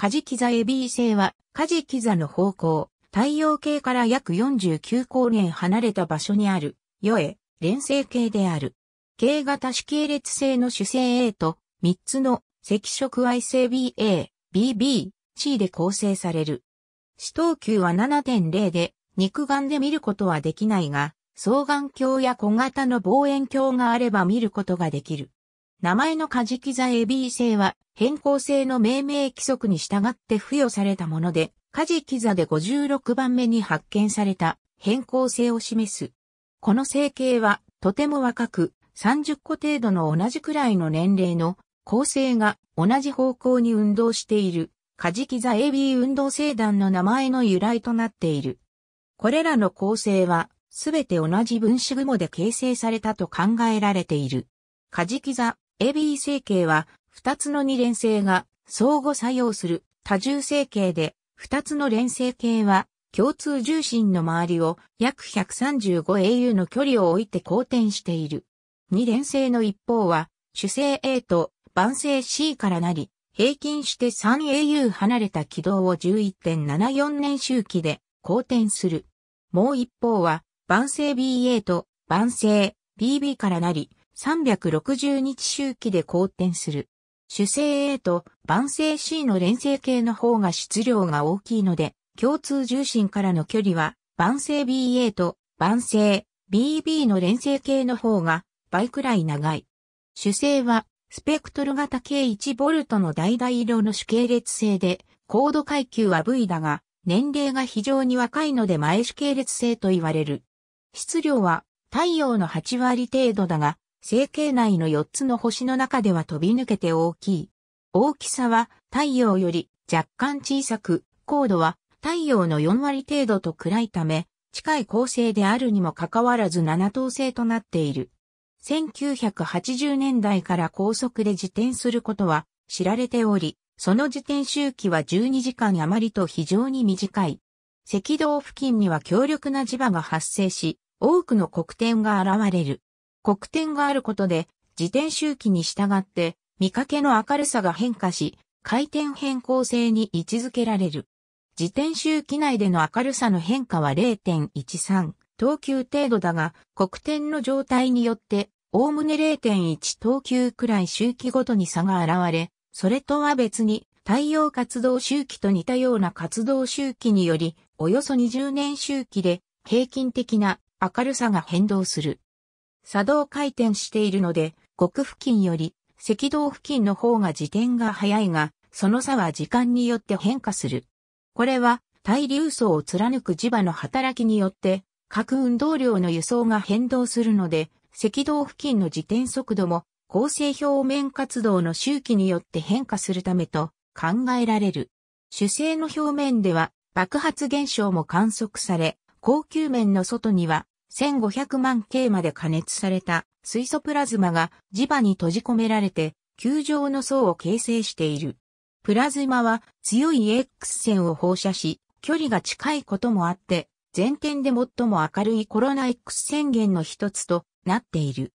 カジキエ AB 星は、カジキザの方向、太陽系から約49光年離れた場所にある、ヨエ、連星系である。系型子系列星の主星 A と、3つの赤色矮星 BA、BB、C で構成される。視等級は7.0で、肉眼で見ることはできないが、双眼鏡や小型の望遠鏡があれば見ることができる。名前のカジキザエビー製は変更性の命名規則に従って付与されたもので、カジキザで56番目に発見された変更性を示す。この成形はとても若く30個程度の同じくらいの年齢の構成が同じ方向に運動しているカジキザエビー運動星団の名前の由来となっている。これらの構成はすべて同じ分子雲で形成されたと考えられている。カジキザ AB 成形は、2つの二連星が相互作用する多重成形で、2つの連星系は、共通重心の周りを約 135au の距離を置いて交転している。二連星の一方は、主星 A と晩星 C からなり、平均して 3au 離れた軌道を11.74年周期で交転する。もう一方は、晩星 BA と晩星 BB からなり、360日周期で好転する。主星 A と晩星 C の連星系の方が質量が大きいので、共通重心からの距離は、晩星 BA と晩星 BB の連星系の方が倍くらい長い。主星は、スペクトル型系1トの橙色の主系列性で、高度階級は V だが、年齢が非常に若いので前主系列性と言われる。質量は太陽の8割程度だが、星系内の4つの星の中では飛び抜けて大きい。大きさは太陽より若干小さく、高度は太陽の4割程度と暗いため、近い恒星であるにもかかわらず7等星となっている。1980年代から高速で自転することは知られており、その自転周期は12時間余りと非常に短い。赤道付近には強力な磁場が発生し、多くの黒点が現れる。黒点があることで、自転周期に従って、見かけの明るさが変化し、回転変更性に位置づけられる。自転周期内での明るさの変化は0.13、等級程度だが、黒点の状態によって、おおむね0.1等級くらい周期ごとに差が現れ、それとは別に、太陽活動周期と似たような活動周期により、およそ20年周期で、平均的な明るさが変動する。作動回転しているので、極付近より赤道付近の方が自転が速いが、その差は時間によって変化する。これは、対流層を貫く磁場の働きによって、核運動量の輸送が変動するので、赤道付近の自転速度も、構成表面活動の周期によって変化するためと考えられる。主星の表面では爆発現象も観測され、高級面の外には1500万 K まで加熱された水素プラズマが磁場に閉じ込められて球状の層を形成している。プラズマは強い X 線を放射し、距離が近いこともあって、全天で最も明るいコロナ X 宣言の一つとなっている。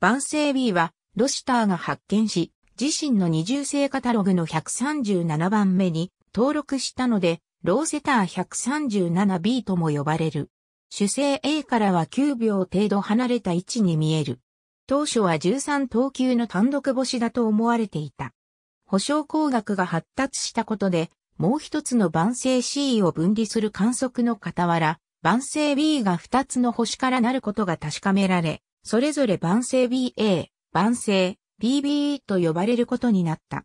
晩成 B は、ロシターが発見し、自身の二重性カタログの137番目に登録したので、ローセター 137B とも呼ばれる。主星 A からは9秒程度離れた位置に見える。当初は13等級の単独星だと思われていた。保証工学が発達したことで、もう一つの晩星 C を分離する観測の傍ら、晩星 B が2つの星からなることが確かめられ、それぞれ晩星 BA、晩星 BB と呼ばれることになった。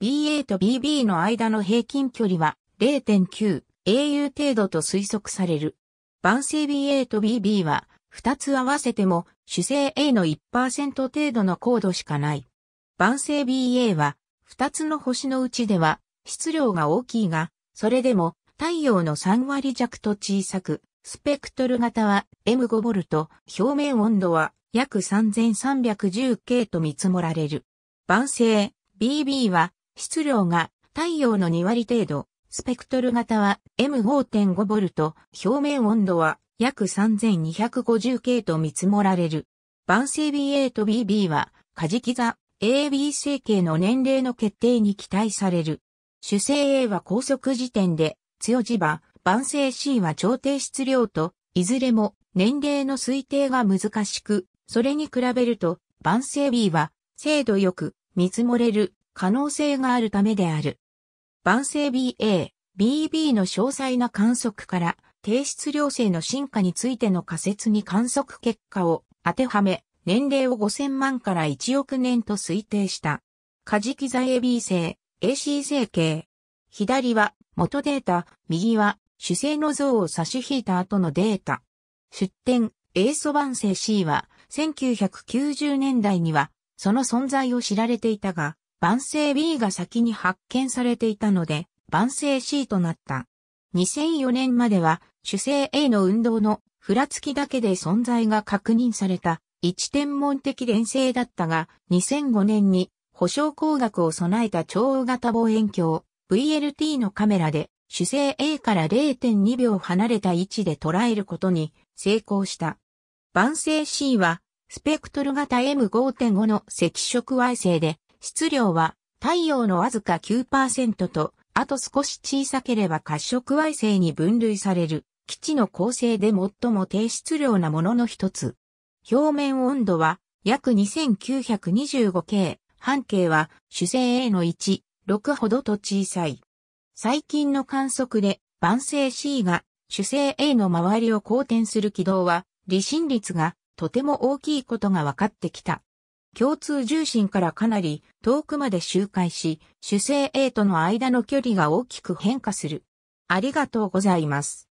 BA と BB の間の平均距離は0.9 AU 程度と推測される。晩成 BA と BB は、二つ合わせても、主成 A の1%程度の高度しかない。晩成 BA は、二つの星のうちでは、質量が大きいが、それでも、太陽の3割弱と小さく、スペクトル型は M5V、表面温度は約 3310K と見積もられる。晩星 BB は、質量が太陽の2割程度、スペクトル型は M5.5V、表面温度は約3250 k と見積もられる。晩成 BA と BB は、カジキ座 AB 成形の年齢の決定に期待される。主成 A は高速時点で、強磁場、晩成 C は調停質量と、いずれも年齢の推定が難しく、それに比べると、晩成 B は、精度よく見積もれる可能性があるためである。万成 BA、BB の詳細な観測から、低質量性の進化についての仮説に観測結果を当てはめ、年齢を5000万から1億年と推定した。カジキザ AB 性、AC 成形。左は元データ、右は主性の像を差し引いた後のデータ。出典、エーソバ C は1990年代にはその存在を知られていたが、晩星 B が先に発見されていたので、晩星 C となった。2004年までは、主星 A の運動のふらつきだけで存在が確認された、一天文的連星だったが、2005年に保証工学を備えた超大型望遠鏡、VLT のカメラで、主星 A から0.2秒離れた位置で捉えることに成功した。晩星 C は、スペクトル型 M5.5 の赤色矮星で、質量は太陽のわずか9%と、あと少し小さければ褐色矮星に分類される、基地の構成で最も低質量なものの一つ。表面温度は約 2925K、半径は主星 A の1、6ほどと小さい。最近の観測で、晩星 C が主星 A の周りを公転する軌道は、離心率がとても大きいことが分かってきた。共通重心からかなり遠くまで周回し、主星 A との間の距離が大きく変化する。ありがとうございます。